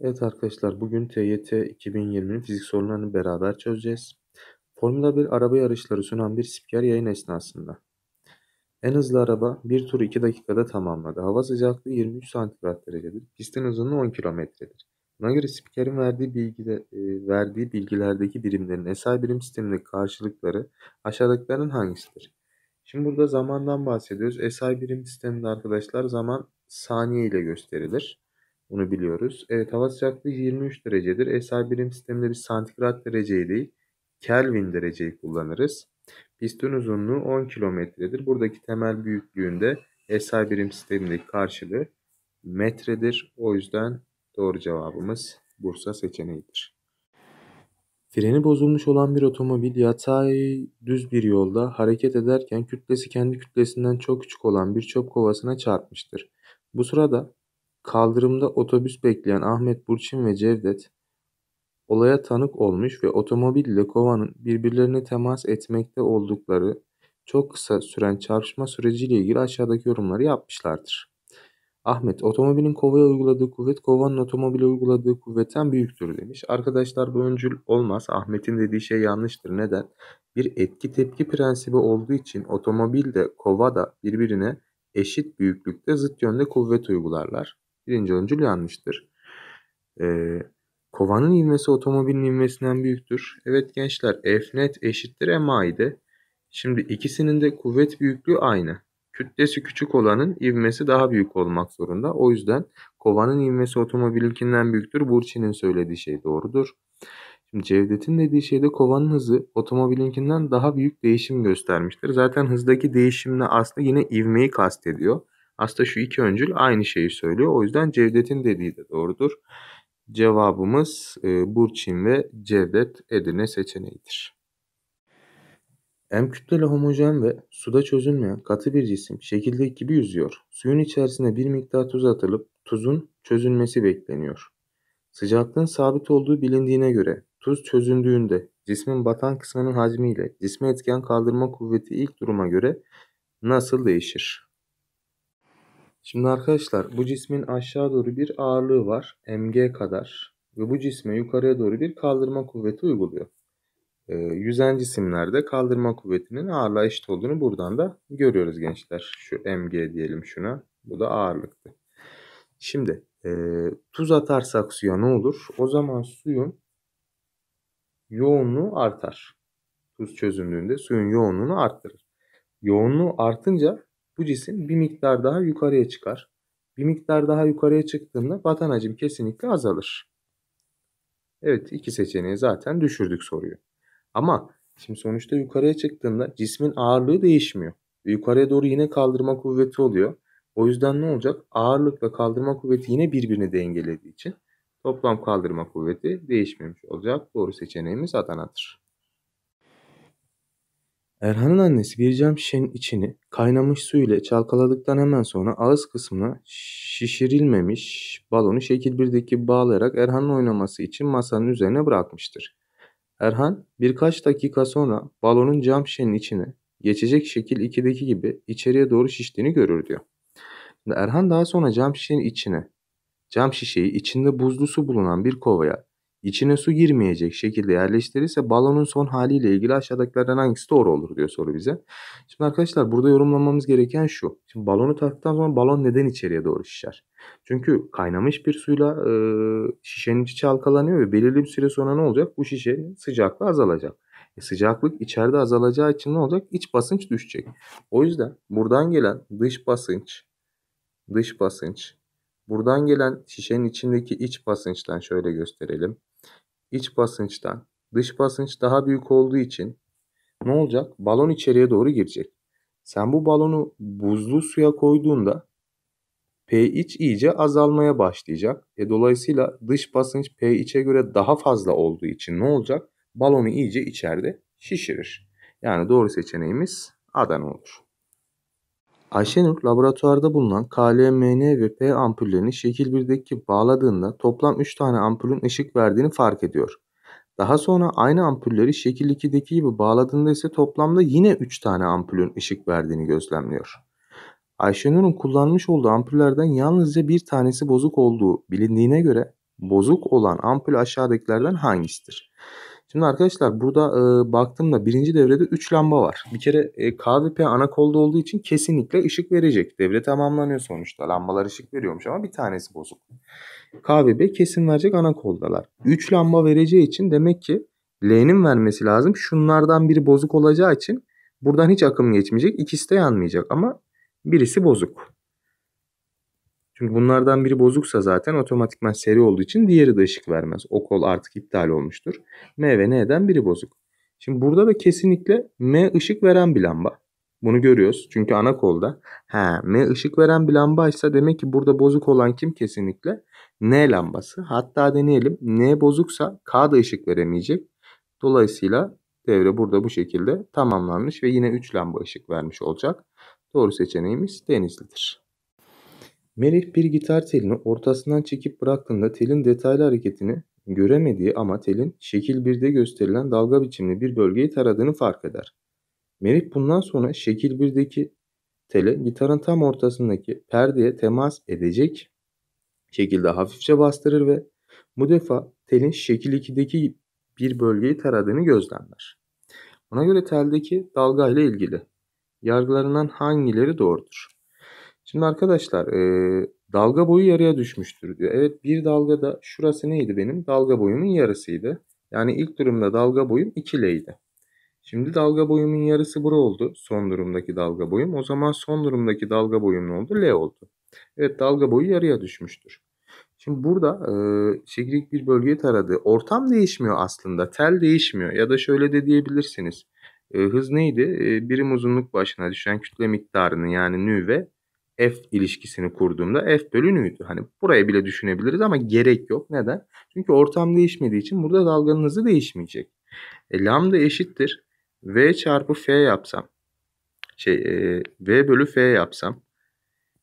Evet arkadaşlar bugün TYT 2020'nin fizik sorularını beraber çözeceğiz. Formula 1 araba yarışları sunan bir spiker yayın esnasında. En hızlı araba bir tur 2 dakikada tamamladı. Hava sıcaklığı 23 santigrat derecedir. Pistin uzunluğu 10 kilometredir. Buna göre spikerin verdiği, bilgide, e, verdiği bilgilerdeki birimlerin SI birim sistemindeki karşılıkları aşağıdakilerin hangisidir? Şimdi burada zamandan bahsediyoruz. SI birim sisteminde arkadaşlar zaman saniye ile gösterilir. Bunu biliyoruz. Evet hava sıcaklığı 23 derecedir. SI birim sistemleri santigrat dereceyi değil Kelvin dereceyi kullanırız. Piston uzunluğu 10 kilometredir. Buradaki temel büyüklüğünde SI birim sistemindeki karşılığı metredir. O yüzden doğru cevabımız Bursa seçeneğidir. Freni bozulmuş olan bir otomobil yatay düz bir yolda hareket ederken kütlesi kendi kütlesinden çok küçük olan bir çöp kovasına çarpmıştır. Bu sırada Kaldırımda otobüs bekleyen Ahmet Burçin ve Cevdet olaya tanık olmuş ve otomobille kovanın birbirlerine temas etmekte oldukları çok kısa süren çarpışma süreciyle ilgili aşağıdaki yorumları yapmışlardır. Ahmet, otomobilin kovaya uyguladığı kuvvet kovanın otomobile uyguladığı kuvvetten büyüktür demiş. Arkadaşlar bu öncül olmaz. Ahmet'in dediği şey yanlıştır. Neden? Bir etki tepki prensibi olduğu için otomobil de kova da birbirine eşit büyüklükte zıt yönde kuvvet uygularlar birinci öncül yanlıştır. Ee, kovanın ivmesi otomobilin ivmesinden büyüktür. Evet gençler F net eşittir M A'ydı. Şimdi ikisinin de kuvvet büyüklüğü aynı. Kütlesi küçük olanın ivmesi daha büyük olmak zorunda. O yüzden kovanın ivmesi otomobilinkinden büyüktür. Burçin'in söylediği şey doğrudur. Şimdi Cevdet'in dediği şeyde kovanın hızı otomobilinkinden daha büyük değişim göstermiştir. Zaten hızdaki değişimle aslında yine ivmeyi kastediyor. Aslında şu iki öncül aynı şeyi söylüyor. O yüzden Cevdet'in dediği de doğrudur. Cevabımız e, Burçin ve Cevdet Edirne seçeneğidir. M kütleli homojen ve suda çözünmeyen katı bir cisim şekildeki gibi yüzüyor. Suyun içerisine bir miktar tuz atılıp tuzun çözünmesi bekleniyor. Sıcaklığın sabit olduğu bilindiğine göre tuz çözündüğünde cismin batan kısmının hacmiyle cisme etken kaldırma kuvveti ilk duruma göre nasıl değişir? Şimdi arkadaşlar bu cismin aşağı doğru bir ağırlığı var. Mg kadar. Ve bu cisme yukarıya doğru bir kaldırma kuvveti uyguluyor. E, yüzen cisimlerde kaldırma kuvvetinin ağırlığa eşit olduğunu buradan da görüyoruz gençler. Şu mg diyelim şuna. Bu da ağırlıktı. Şimdi e, tuz atarsak suya ne olur? O zaman suyun yoğunluğu artar. Tuz çözündüğünde suyun yoğunluğunu arttırır. Yoğunluğu artınca bu cisim bir miktar daha yukarıya çıkar. Bir miktar daha yukarıya çıktığında batan hacim kesinlikle azalır. Evet iki seçeneği zaten düşürdük soruyu. Ama şimdi sonuçta yukarıya çıktığında cismin ağırlığı değişmiyor. Ve yukarıya doğru yine kaldırma kuvveti oluyor. O yüzden ne olacak? Ağırlık ve kaldırma kuvveti yine birbirini dengelediği için toplam kaldırma kuvveti değişmemiş olacak. Doğru seçeneğimiz Adana'dır. Erhan'ın annesi bir cam şişenin içini kaynamış su ile çalkaladıktan hemen sonra ağız kısmına şişirilmemiş balonu şekil birdeki bağlayarak Erhan'ın oynaması için masanın üzerine bırakmıştır. Erhan birkaç dakika sonra balonun cam şişenin içine geçecek şekil 2'deki gibi içeriye doğru şiştiğini görür diyor. Erhan daha sonra cam şişenin içine cam şişeyi içinde buzlu su bulunan bir kovaya İçine su girmeyecek şekilde yerleştirirse balonun son haliyle ilgili aşağıdakilerden hangisi doğru olur diyor soru bize. Şimdi arkadaşlar burada yorumlamamız gereken şu. Şimdi balonu taktıktan sonra balon neden içeriye doğru şişer? Çünkü kaynamış bir suyla e, şişenin içi çalkalanıyor ve belirli bir süre sonra ne olacak? Bu şişe sıcaklığı azalacak. E, sıcaklık içeride azalacağı için ne olacak? İç basınç düşecek. O yüzden buradan gelen dış basınç, dış basınç, buradan gelen şişenin içindeki iç basınçtan şöyle gösterelim iç basınçtan dış basınç daha büyük olduğu için ne olacak? Balon içeriye doğru girecek. Sen bu balonu buzlu suya koyduğunda p iç iyice azalmaya başlayacak. E dolayısıyla dış basınç p içe göre daha fazla olduğu için ne olacak? Balonu iyice içeride şişirir. Yani doğru seçeneğimiz Adana olur. Ayşenur laboratuvarda bulunan KLMN ve P ampullerini şekil 1'deki bağladığında toplam 3 tane ampulün ışık verdiğini fark ediyor. Daha sonra aynı ampulleri şekil 2'deki gibi bağladığında ise toplamda yine 3 tane ampulün ışık verdiğini gözlemliyor. Ayşenur'un kullanmış olduğu ampullerden yalnızca bir tanesi bozuk olduğu bilindiğine göre bozuk olan ampul aşağıdakilerden hangisidir? Şimdi arkadaşlar burada e, baktığımda birinci devrede 3 lamba var. Bir kere e, KVP ana kolda olduğu için kesinlikle ışık verecek. Devre tamamlanıyor sonuçta. Lambalar ışık veriyormuş ama bir tanesi bozuk. KVP kesin verecek ana koldalar. 3 lamba vereceği için demek ki L'nin vermesi lazım. Şunlardan biri bozuk olacağı için buradan hiç akım geçmeyecek. İkisi de yanmayacak ama birisi bozuk. Çünkü bunlardan biri bozuksa zaten otomatikman seri olduğu için diğeri de ışık vermez. O kol artık iptal olmuştur. M ve N'den biri bozuk. Şimdi burada da kesinlikle M ışık veren bir lamba. Bunu görüyoruz. Çünkü ana kolda ha, M ışık veren bir lambaysa demek ki burada bozuk olan kim kesinlikle? N lambası. Hatta deneyelim. N bozuksa K da ışık veremeyecek. Dolayısıyla devre burada bu şekilde tamamlanmış ve yine 3 lamba ışık vermiş olacak. Doğru seçeneğimiz denizlidir. Melih bir gitar telini ortasından çekip bıraktığında telin detaylı hareketini göremediği ama telin şekil 1'de gösterilen dalga biçimli bir bölgeyi taradığını fark eder. Melih bundan sonra şekil 1'deki tele gitarın tam ortasındaki perdeye temas edecek şekilde hafifçe bastırır ve bu defa telin şekil 2'deki bir bölgeyi taradığını gözlemler. Buna göre teldeki dalga ile ilgili yargılarından hangileri doğrudur? Şimdi arkadaşlar e, dalga boyu yarıya düşmüştür diyor. Evet bir dalgada şurası neydi benim? Dalga boyumun yarısıydı. Yani ilk durumda dalga boyum 2 L'ydi. Şimdi dalga boyumun yarısı bura oldu. Son durumdaki dalga boyum. O zaman son durumdaki dalga boyum ne oldu? L oldu. Evet dalga boyu yarıya düşmüştür. Şimdi burada e, çekirdek bir bölgeyi taradı. Ortam değişmiyor aslında. Tel değişmiyor. Ya da şöyle de diyebilirsiniz. E, hız neydi? E, birim uzunluk başına düşen kütle miktarını yani nü f ilişkisini kurduğumda f bölü nüydü. Hani buraya bile düşünebiliriz ama gerek yok. Neden? Çünkü ortam değişmediği için burada dalganın hızı değişmeyecek. E, lambda eşittir. v çarpı f yapsam. Şey e, v bölü f yapsam.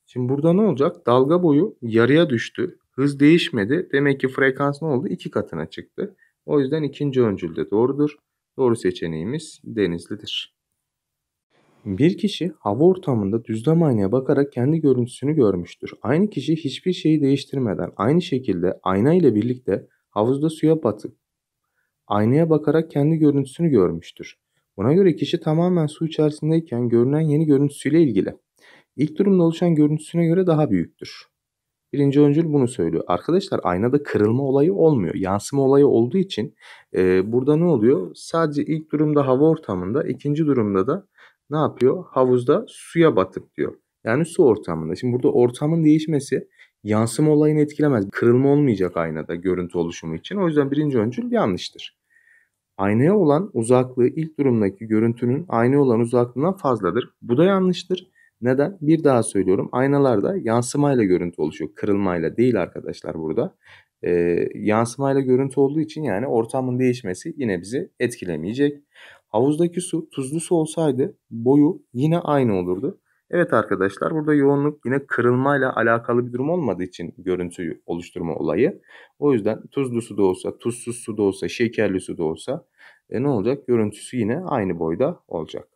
Şimdi burada ne olacak? Dalga boyu yarıya düştü. Hız değişmedi. Demek ki frekans ne oldu? İki katına çıktı. O yüzden ikinci öncülde doğrudur. Doğru seçeneğimiz denizlidir. Bir kişi hava ortamında düzlem aynaya bakarak kendi görüntüsünü görmüştür. Aynı kişi hiçbir şeyi değiştirmeden aynı şekilde ayna ile birlikte havuzda suya batıp aynaya bakarak kendi görüntüsünü görmüştür. Buna göre kişi tamamen su içerisindeyken görünen yeni görüntüsüyle ilgili. İlk durumda oluşan görüntüsüne göre daha büyüktür. Birinci öncül bunu söylüyor. Arkadaşlar aynada kırılma olayı olmuyor. Yansıma olayı olduğu için e, burada ne oluyor? Sadece ilk durumda hava ortamında, ikinci durumda da ne yapıyor? Havuzda suya batık diyor. Yani su ortamında. Şimdi burada ortamın değişmesi yansıma olayını etkilemez. Kırılma olmayacak aynada görüntü oluşumu için. O yüzden birinci öncül yanlıştır. Aynaya olan uzaklığı ilk durumdaki görüntünün aynaya olan uzaklığından fazladır. Bu da yanlıştır. Neden? Bir daha söylüyorum. Aynalarda yansımayla görüntü oluşuyor. Kırılmayla değil arkadaşlar burada. Ee, yansımayla görüntü olduğu için yani ortamın değişmesi yine bizi etkilemeyecek. Havuzdaki su tuzlu su olsaydı boyu yine aynı olurdu. Evet arkadaşlar burada yoğunluk yine kırılmayla alakalı bir durum olmadığı için görüntüyü oluşturma olayı. O yüzden tuzlu su da olsa, tuzsuz su da olsa, şekerli su da olsa e, ne olacak? Görüntüsü yine aynı boyda olacak.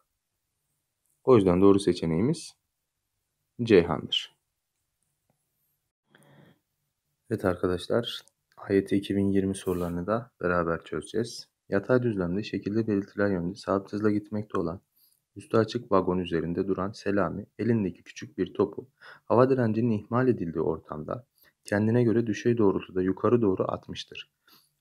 O yüzden doğru seçeneğimiz Ceyhan'dır. Evet arkadaşlar ayet 2020 sorularını da beraber çözeceğiz. Yatay düzlemde şekilde belirtilen yönde sabit hızla gitmekte olan üstü açık vagon üzerinde duran Selami elindeki küçük bir topu hava direncinin ihmal edildiği ortamda kendine göre düşey doğrultuda yukarı doğru atmıştır.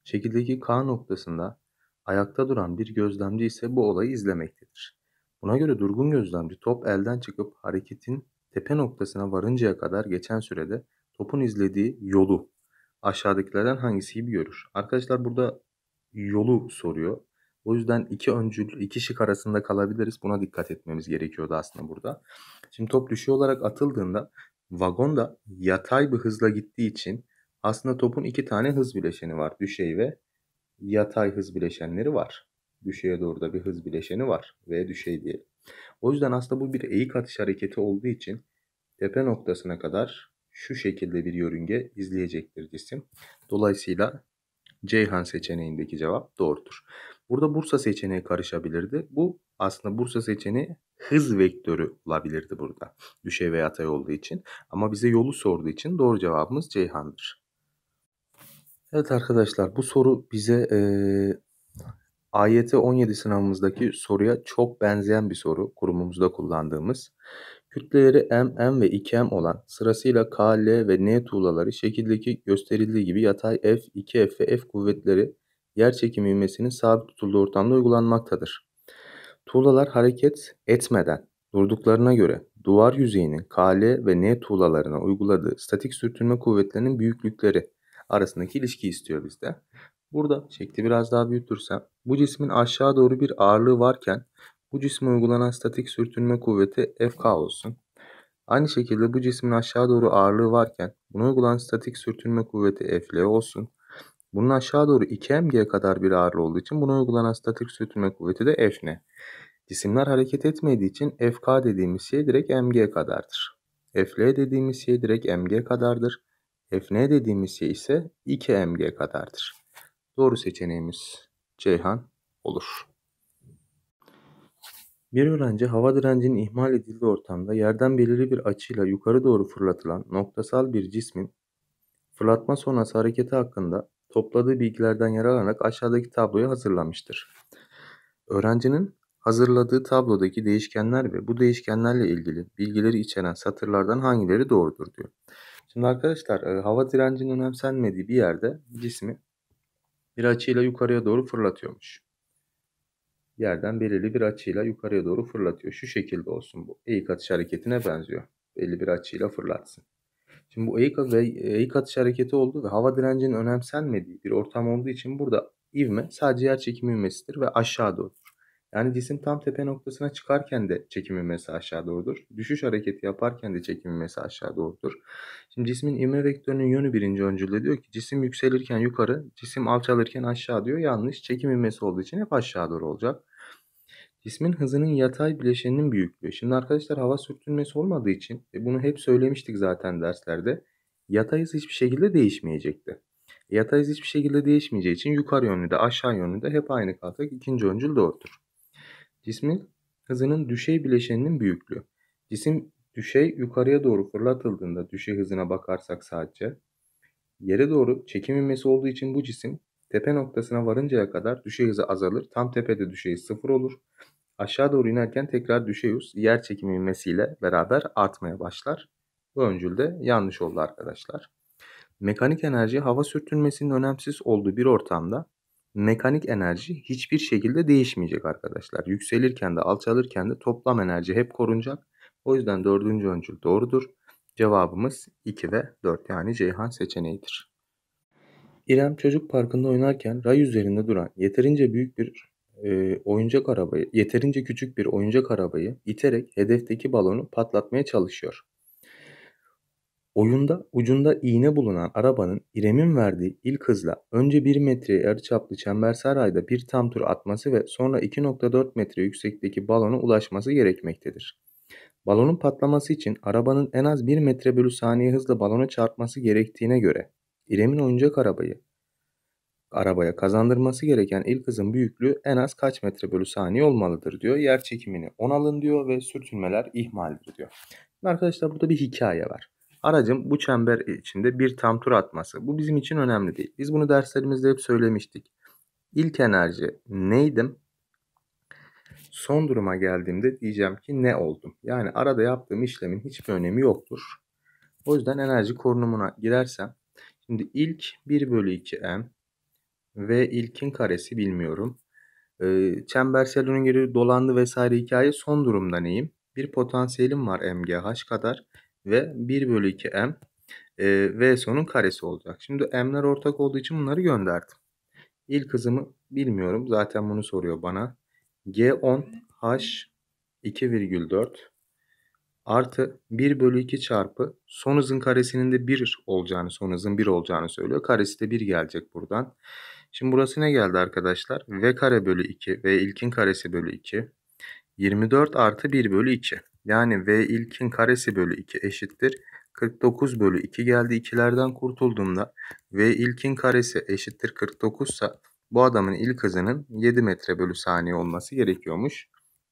Şekildeki K noktasında ayakta duran bir gözlemci ise bu olayı izlemektedir. Buna göre durgun gözlemci top elden çıkıp hareketin tepe noktasına varıncaya kadar geçen sürede topun izlediği yolu aşağıdakilerden hangisi gibi görür? Arkadaşlar burada yolu soruyor. O yüzden iki öncül, iki şık arasında kalabiliriz. Buna dikkat etmemiz gerekiyordu aslında burada. Şimdi top düşüyor olarak atıldığında vagonda yatay bir hızla gittiği için aslında topun iki tane hız bileşeni var. Düşey ve yatay hız bileşenleri var. Düşeye doğru da bir hız bileşeni var ve düşey diyelim. O yüzden aslında bu bir eğik atış hareketi olduğu için tepe noktasına kadar şu şekilde bir yörünge izleyecektir cisim. Dolayısıyla Ceyhan seçeneğindeki cevap doğrudur. Burada Bursa seçeneği karışabilirdi. Bu aslında Bursa seçeneği hız vektörü olabilirdi burada. Düşey ve yatay olduğu için. Ama bize yolu sorduğu için doğru cevabımız Ceyhan'dır. Evet arkadaşlar bu soru bize e, AYT 17 sınavımızdaki soruya çok benzeyen bir soru. Kurumumuzda kullandığımız. Kütleleri m, m ve 2m olan sırasıyla k, l ve n tuğlaları şekildeki gösterildiği gibi yatay f, 2f ve f kuvvetleri yer çekimi ivmesinin sabit tutulduğu ortamda uygulanmaktadır. Tuğlalar hareket etmeden durduklarına göre duvar yüzeyinin KL ve N tuğlalarına uyguladığı statik sürtünme kuvvetlerinin büyüklükleri arasındaki ilişki istiyor bizde. Burada şekli biraz daha büyütürsem bu cismin aşağı doğru bir ağırlığı varken bu cisme uygulanan statik sürtünme kuvveti Fk olsun. Aynı şekilde bu cismin aşağı doğru ağırlığı varken buna uygulanan statik sürtünme kuvveti Fl olsun. Bunun aşağı doğru 2 mg kadar bir ağırlığı olduğu için buna uygulanan statik sürtünme kuvveti de Fn. Cisimler hareket etmediği için Fk dediğimiz şey direkt mg kadardır. Fl dediğimiz şey direkt mg kadardır. Fn dediğimiz şey ise 2mg kadardır. Doğru seçeneğimiz Ceyhan olur. Bir öğrenci hava direncinin ihmal edildiği ortamda yerden belirli bir açıyla yukarı doğru fırlatılan noktasal bir cismin fırlatma sonrası hareketi hakkında topladığı bilgilerden yararlanarak aşağıdaki tabloyu hazırlamıştır. Öğrencinin hazırladığı tablodaki değişkenler ve bu değişkenlerle ilgili bilgileri içeren satırlardan hangileri doğrudur diyor. Şimdi arkadaşlar e, hava direncinin önemsenmediği bir yerde cismi bir açıyla yukarıya doğru fırlatıyormuş yerden belirli bir açıyla yukarıya doğru fırlatıyor. Şu şekilde olsun bu. Eğik atış hareketine benziyor. Belli bir açıyla fırlatsın. Şimdi bu eğik, eğik atış hareketi oldu ve hava direncinin önemsenmediği bir ortam olduğu için burada ivme sadece yer çekimi ivmesidir ve aşağı doğru. Yani cisim tam tepe noktasına çıkarken de çekim ivmesi aşağı doğrudur. Düşüş hareketi yaparken de çekim ivmesi aşağı doğrudur. Şimdi cismin ivme vektörünün yönü birinci öncülde diyor ki cisim yükselirken yukarı, cisim alçalırken aşağı diyor. Yanlış çekim ivmesi olduğu için hep aşağı doğru olacak. Cismin hızının yatay bileşeninin büyüklüğü. Şimdi arkadaşlar hava sürtünmesi olmadığı için e, bunu hep söylemiştik zaten derslerde. Yatay hız hiçbir şekilde değişmeyecekti. Yatay hız hiçbir şekilde değişmeyeceği için yukarı yönlü de aşağı yönlü de hep aynı kalacak. İkinci öncül doğrudur. Cismin hızının düşey bileşeninin büyüklüğü. Cisim düşey yukarıya doğru fırlatıldığında düşey hızına bakarsak sadece yere doğru çekim inmesi olduğu için bu cisim Tepe noktasına varıncaya kadar düşey hızı azalır. Tam tepede düşey sıfır olur. Aşağı doğru inerken tekrar düşey hız yer çekimi ivmesiyle beraber artmaya başlar. Bu öncülde yanlış oldu arkadaşlar. Mekanik enerji hava sürtünmesinin önemsiz olduğu bir ortamda mekanik enerji hiçbir şekilde değişmeyecek arkadaşlar. Yükselirken de alçalırken de toplam enerji hep korunacak. O yüzden dördüncü öncül doğrudur. Cevabımız 2 ve 4 yani Ceyhan seçeneğidir. İrem çocuk parkında oynarken ray üzerinde duran yeterince büyük bir e, oyuncak arabayı, yeterince küçük bir oyuncak arabayı iterek hedefteki balonu patlatmaya çalışıyor. Oyunda ucunda iğne bulunan arabanın İrem'in verdiği ilk hızla önce 1 metre yarıçaplı sarayda bir tam tur atması ve sonra 2.4 metre yüksekteki balona ulaşması gerekmektedir. Balonun patlaması için arabanın en az 1 metre bölü saniye hızla balona çarpması gerektiğine göre İrem'in oyuncak arabayı arabaya kazandırması gereken ilk hızın büyüklüğü en az kaç metre bölü saniye olmalıdır diyor. Yer çekimini On alın diyor ve sürtünmeler ihmaldir diyor. arkadaşlar burada bir hikaye var. Aracın bu çember içinde bir tam tur atması. Bu bizim için önemli değil. Biz bunu derslerimizde hep söylemiştik. İlk enerji neydim? Son duruma geldiğimde diyeceğim ki ne oldum? Yani arada yaptığım işlemin hiçbir önemi yoktur. O yüzden enerji korunumuna girersem Şimdi ilk 1 bölü 2 m ve ilkin karesi bilmiyorum. E, ee, çembersel öngörü dolandı vesaire hikaye son durumda neyim? Bir potansiyelim var mgh kadar ve 1 bölü 2 m e, v sonun karesi olacak. Şimdi m'ler ortak olduğu için bunları gönderdim. İlk hızımı bilmiyorum. Zaten bunu soruyor bana. G10 H 2,4 artı 1 bölü 2 çarpı son hızın karesinin de 1 olacağını son hızın 1 olacağını söylüyor. Karesi de 1 gelecek buradan. Şimdi burası ne geldi arkadaşlar? V kare bölü 2 V ilkin karesi bölü 2 24 artı 1 bölü 2 yani V ilkin karesi bölü 2 eşittir. 49 bölü 2 geldi. İkilerden kurtulduğumda V ilkin karesi eşittir 49 sa bu adamın ilk hızının 7 metre bölü saniye olması gerekiyormuş.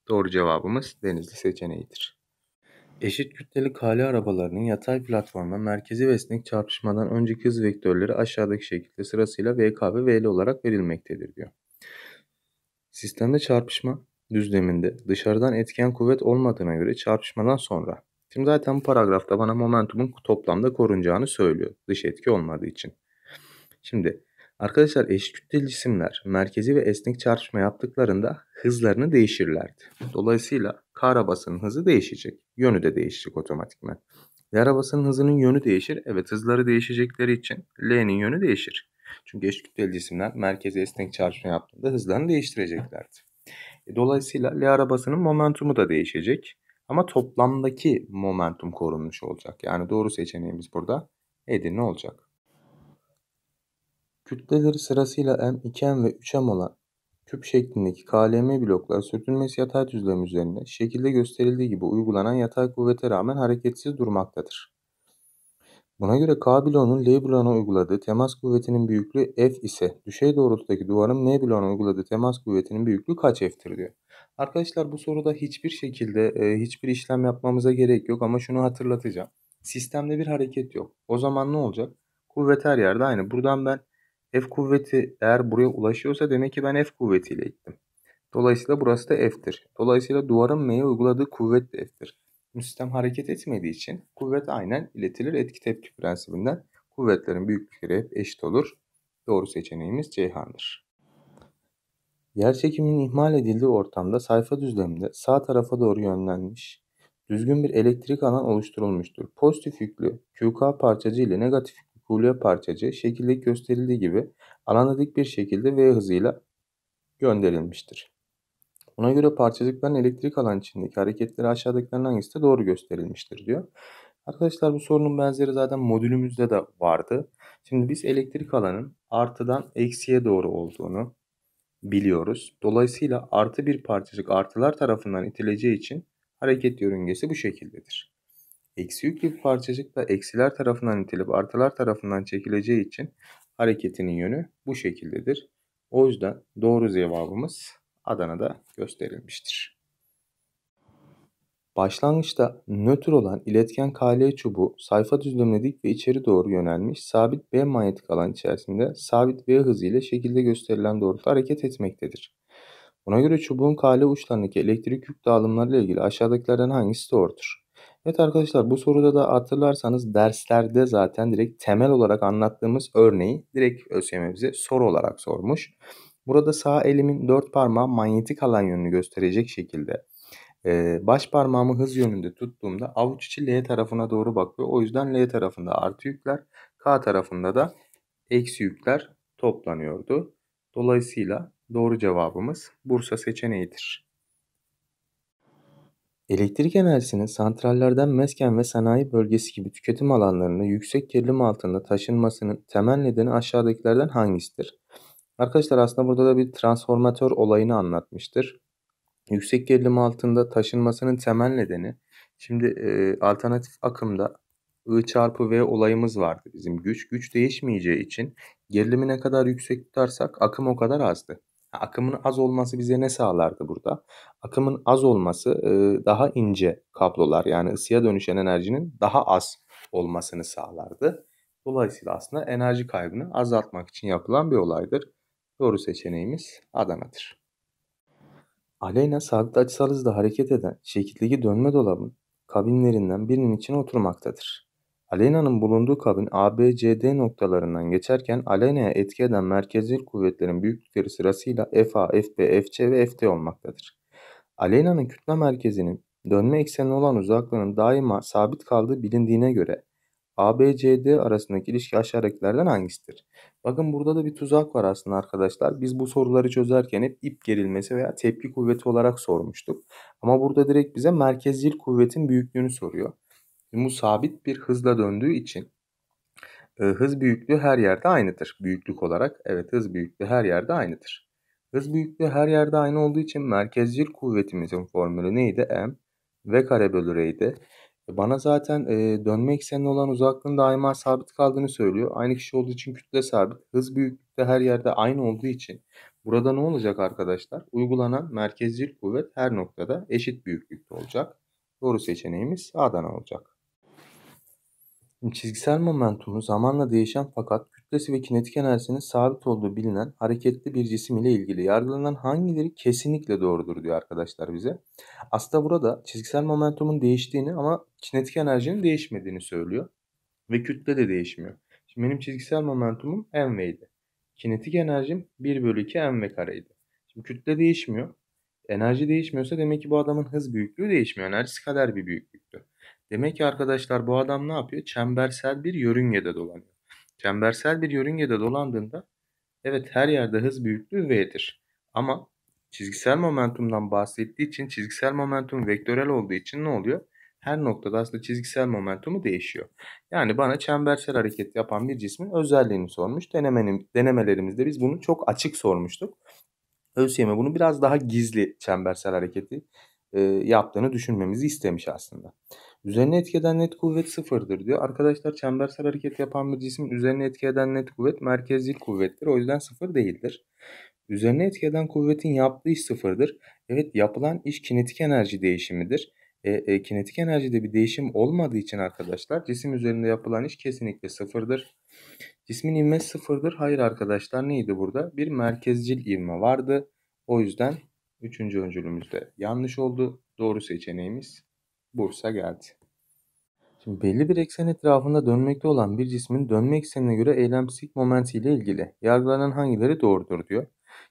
Doğru cevabımız denizli seçeneğidir. Eşit kütleli kale arabalarının yatay platformda merkezi ve esnek çarpışmadan önceki hız vektörleri aşağıdaki şekilde sırasıyla VK ve VL olarak verilmektedir diyor. Sistemde çarpışma düzleminde dışarıdan etken kuvvet olmadığına göre çarpışmadan sonra. Şimdi zaten bu paragrafta bana momentumun toplamda korunacağını söylüyor dış etki olmadığı için. Şimdi Arkadaşlar eşit kütleli cisimler merkezi ve esnek çarpışma yaptıklarında hızlarını değişirlerdi. Dolayısıyla K arabasının hızı değişecek. Yönü de değişecek otomatikman. L arabasının hızının yönü değişir. Evet hızları değişecekleri için L'nin yönü değişir. Çünkü eşit kütleli cisimler merkezi esnek çarpışma yaptığında hızlarını değiştireceklerdi. E, dolayısıyla L arabasının momentumu da değişecek. Ama toplamdaki momentum korunmuş olacak. Yani doğru seçeneğimiz burada Ne olacak. Kütleleri sırasıyla M2, M ve 3M olan küp şeklindeki KLM bloklar sürtünmesi yatay düzlem üzerinde şekilde gösterildiği gibi uygulanan yatay kuvvete rağmen hareketsiz durmaktadır. Buna göre K bloğunun L bloğuna uyguladığı temas kuvvetinin büyüklüğü F ise düşey doğrultudaki duvarın M bloğuna uyguladığı temas kuvvetinin büyüklüğü kaç F'tir diyor. Arkadaşlar bu soruda hiçbir şekilde e, hiçbir işlem yapmamıza gerek yok ama şunu hatırlatacağım. Sistemde bir hareket yok. O zaman ne olacak? Kuvvet her yerde aynı. Buradan ben F kuvveti eğer buraya ulaşıyorsa demek ki ben F kuvvetiyle gittim. Dolayısıyla burası da F'tir. Dolayısıyla duvarın M'ye uyguladığı kuvvet de F'tir. sistem hareket etmediği için kuvvet aynen iletilir etki tepki prensibinden kuvvetlerin büyüklükleri hep eşit olur. Doğru seçeneğimiz Ceyhan'dır. çekiminin ihmal edildiği ortamda sayfa düzleminde sağ tarafa doğru yönlenmiş düzgün bir elektrik alan oluşturulmuştur. Pozitif yüklü QK parçacı ile negatif Hulya Parçacı şekilde gösterildiği gibi alana bir şekilde ve hızıyla gönderilmiştir. Buna göre parçacıkların elektrik alan içindeki hareketleri aşağıdakilerin hangisi de doğru gösterilmiştir diyor. Arkadaşlar bu sorunun benzeri zaten modülümüzde de vardı. Şimdi biz elektrik alanın artıdan eksiye doğru olduğunu biliyoruz. Dolayısıyla artı bir parçacık artılar tarafından itileceği için hareket yörüngesi bu şekildedir. Eksi yüklü bir parçacık da eksiler tarafından itilip artılar tarafından çekileceği için hareketinin yönü bu şekildedir. O yüzden doğru cevabımız Adana'da gösterilmiştir. Başlangıçta nötr olan iletken KL çubuğu sayfa düzlemine dik ve içeri doğru yönelmiş sabit B manyetik alan içerisinde sabit B hızı ile şekilde gösterilen doğrultuda hareket etmektedir. Buna göre çubuğun KL uçlarındaki elektrik yük dağılımlarıyla ilgili aşağıdakilerden hangisi doğrudur? Evet arkadaşlar bu soruda da hatırlarsanız derslerde zaten direkt temel olarak anlattığımız örneği direkt ÖSYM bize soru olarak sormuş. Burada sağ elimin dört parmağı manyetik alan yönünü gösterecek şekilde e, baş parmağımı hız yönünde tuttuğumda avuç içi L tarafına doğru bakıyor. O yüzden L tarafında artı yükler, K tarafında da eksi yükler toplanıyordu. Dolayısıyla doğru cevabımız Bursa seçeneğidir. Elektrik enerjisinin santrallerden mesken ve sanayi bölgesi gibi tüketim alanlarına yüksek gerilim altında taşınmasının temel nedeni aşağıdakilerden hangisidir? Arkadaşlar aslında burada da bir transformatör olayını anlatmıştır. Yüksek gerilim altında taşınmasının temel nedeni şimdi e, alternatif akımda I çarpı V olayımız vardı bizim güç. Güç değişmeyeceği için gerilimi ne kadar yüksek tutarsak akım o kadar azdı. Akımın az olması bize ne sağlardı burada? Akımın az olması e, daha ince kablolar yani ısıya dönüşen enerjinin daha az olmasını sağlardı. Dolayısıyla aslında enerji kaybını azaltmak için yapılan bir olaydır. Doğru seçeneğimiz Adana'dır. Aleyna sabit açısı hızda hareket eden şekildeki dönme dolabın kabinlerinden birinin içine oturmaktadır. Aleyna'nın bulunduğu kabin ABCD noktalarından geçerken Aleyna'ya etki eden merkezi kuvvetlerin büyüklükleri sırasıyla FA, FB, FC ve FT olmaktadır. Aleyna'nın kütle merkezinin dönme eksenine olan uzaklığının daima sabit kaldığı bilindiğine göre ABCD arasındaki ilişki aşağıdakilerden hangisidir? Bakın burada da bir tuzak var aslında arkadaşlar. Biz bu soruları çözerken hep ip gerilmesi veya tepki kuvveti olarak sormuştuk. Ama burada direkt bize merkezcil kuvvetin büyüklüğünü soruyor mu sabit bir hızla döndüğü için e, hız büyüklüğü her yerde aynıdır. Büyüklük olarak evet hız büyüklüğü her yerde aynıdır. Hız büyüklüğü her yerde aynı olduğu için merkezcil kuvvetimizin formülü neydi? M V kare bölü R'ydi. E, bana zaten e, dönme eksenine olan uzaklığın daima sabit kaldığını söylüyor. Aynı kişi olduğu için kütle sabit. Hız büyüklükte her yerde aynı olduğu için burada ne olacak arkadaşlar? Uygulanan merkezcil kuvvet her noktada eşit büyüklükte olacak. Doğru seçeneğimiz adan olacak. Çizgisel momentumu zamanla değişen fakat kütlesi ve kinetik enerjisinin sabit olduğu bilinen hareketli bir cisim ile ilgili yargılanan hangileri kesinlikle doğrudur diyor arkadaşlar bize. Aslında burada çizgisel momentumun değiştiğini ama kinetik enerjinin değişmediğini söylüyor ve kütle de değişmiyor. Şimdi benim çizgisel momentumum mv'ydi. Kinetik enerjim 1 bölü 2 mv kareydi. Şimdi kütle değişmiyor. Enerji değişmiyorsa demek ki bu adamın hız büyüklüğü değişmiyor. Enerjisi kadar bir büyüklüktü. Demek ki arkadaşlar bu adam ne yapıyor? Çembersel bir yörüngede dolanıyor. Çembersel bir yörüngede dolandığında evet her yerde hız büyüklüğü v'dir. Ama çizgisel momentumdan bahsettiği için çizgisel momentum vektörel olduğu için ne oluyor? Her noktada aslında çizgisel momentumu değişiyor. Yani bana çembersel hareket yapan bir cismin özelliğini sormuş. Denemenin, denemelerimizde biz bunu çok açık sormuştuk. ÖSYM bunu biraz daha gizli çembersel hareketi e, yaptığını düşünmemizi istemiş aslında. Üzerine etki eden net kuvvet sıfırdır diyor. Arkadaşlar çembersel hareket yapan bir cisim üzerine etki eden net kuvvet merkezcil kuvvettir. O yüzden sıfır değildir. Üzerine etki eden kuvvetin yaptığı iş sıfırdır. Evet yapılan iş kinetik enerji değişimidir. E, e, kinetik enerjide bir değişim olmadığı için arkadaşlar cisim üzerinde yapılan iş kesinlikle sıfırdır. Cismin ivmesi sıfırdır. Hayır arkadaşlar neydi burada? Bir merkezcil ivme vardı. O yüzden 3. öncülümüzde yanlış oldu. Doğru seçeneğimiz Bursa geldi. Şimdi belli bir eksen etrafında dönmekte olan bir cismin dönme eksenine göre eylemsizlik momenti ile ilgili yargılanan hangileri doğrudur diyor.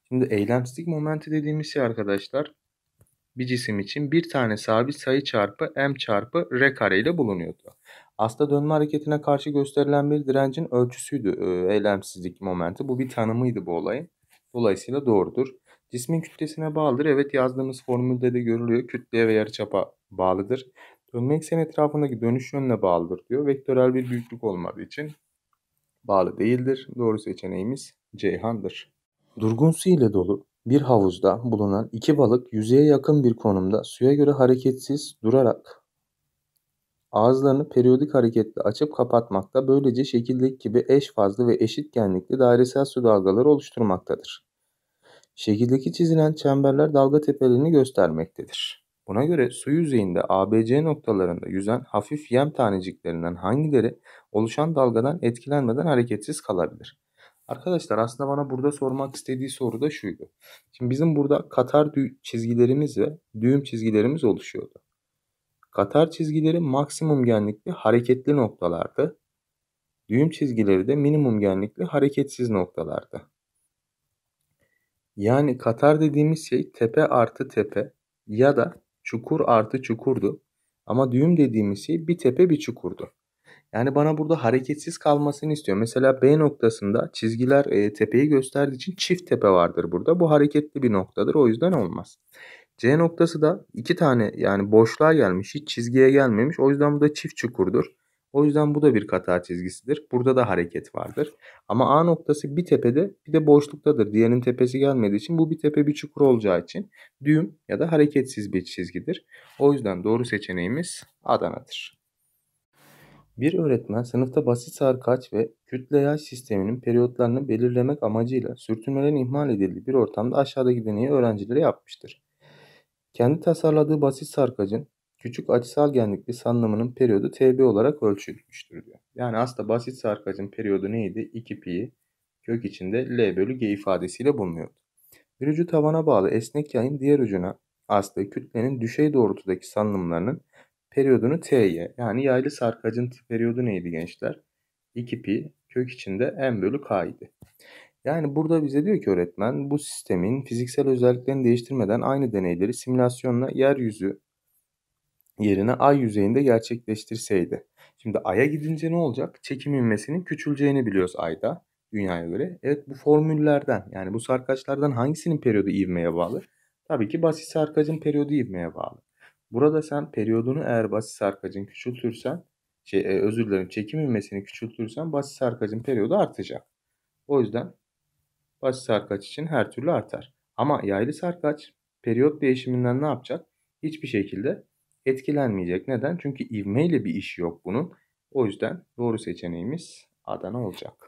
Şimdi eylemsizlik momenti dediğimiz şey arkadaşlar bir cisim için bir tane sabit sayı çarpı m çarpı r kare ile bulunuyordu. Asla dönme hareketine karşı gösterilen bir direncin ölçüsüydü eylemsizlik momenti. Bu bir tanımıydı bu olayın. Dolayısıyla doğrudur. Cismin kütlesine bağlıdır. Evet yazdığımız formülde de görülüyor. Kütleye ve yarıçapa bağlıdır. Dönme ekseni etrafındaki dönüş yönüne bağlıdır diyor. Vektörel bir büyüklük olmadığı için bağlı değildir. Doğru seçeneğimiz Ceyhan'dır. Durgun su ile dolu bir havuzda bulunan iki balık yüzeye yakın bir konumda suya göre hareketsiz durarak ağızlarını periyodik hareketle açıp kapatmakta böylece şekildeki gibi eş fazlı ve eşit genlikli dairesel su dalgaları oluşturmaktadır. Şekildeki çizilen çemberler dalga tepelerini göstermektedir. Buna göre su yüzeyinde ABC noktalarında yüzen hafif yem taneciklerinden hangileri oluşan dalgadan etkilenmeden hareketsiz kalabilir? Arkadaşlar aslında bana burada sormak istediği soru da şuydu. Şimdi bizim burada katar çizgilerimiz ve düğüm çizgilerimiz oluşuyordu. Katar çizgileri maksimum genlikli hareketli noktalardı. Düğüm çizgileri de minimum genlikli hareketsiz noktalardı. Yani Katar dediğimiz şey tepe artı tepe ya da çukur artı çukurdu. Ama düğüm dediğimiz şey bir tepe bir çukurdu. Yani bana burada hareketsiz kalmasını istiyor. Mesela B noktasında çizgiler e, tepeyi gösterdiği için çift tepe vardır burada. Bu hareketli bir noktadır o yüzden olmaz. C noktası da iki tane yani boşluğa gelmiş hiç çizgiye gelmemiş. O yüzden bu da çift çukurdur. O yüzden bu da bir kata çizgisidir. Burada da hareket vardır. Ama A noktası bir tepede bir de boşluktadır. Diğerinin tepesi gelmediği için bu bir tepe bir çukur olacağı için düğüm ya da hareketsiz bir çizgidir. O yüzden doğru seçeneğimiz Adana'dır. Bir öğretmen sınıfta basit sarkaç ve kütle-yay sisteminin periyotlarını belirlemek amacıyla sürtünmelerin ihmal edildiği bir ortamda aşağıdaki deneyi öğrencilere yapmıştır. Kendi tasarladığı basit sarkacın Küçük açısal genlikli salınımının periyodu TB olarak ölçülmüştür diyor. Yani aslında basit sarkacın periyodu neydi? 2 pi kök içinde L bölü G ifadesiyle bulunuyordu. Bir ucu tavana bağlı esnek yayın diğer ucuna aslı kütlenin düşey doğrultudaki salınımlarının periyodunu T'ye yani yaylı sarkacın periyodu neydi gençler? 2 pi kök içinde M bölü K idi. Yani burada bize diyor ki öğretmen bu sistemin fiziksel özelliklerini değiştirmeden aynı deneyleri simülasyonla yeryüzü yerine ay yüzeyinde gerçekleştirseydi. Şimdi aya gidince ne olacak? Çekim ivmesinin küçüleceğini biliyoruz ayda dünyaya göre. Evet bu formüllerden yani bu sarkaçlardan hangisinin periyodu ivmeye bağlı? Tabii ki basit sarkacın periyodu ivmeye bağlı. Burada sen periyodunu eğer basit sarkacın küçültürsen şey, e, özür dilerim çekim ivmesini küçültürsen basit sarkacın periyodu artacak. O yüzden basit sarkaç için her türlü artar. Ama yaylı sarkaç periyot değişiminden ne yapacak? Hiçbir şekilde etkilenmeyecek. Neden? Çünkü ivmeyle bir iş yok bunun. O yüzden doğru seçeneğimiz Adana olacak.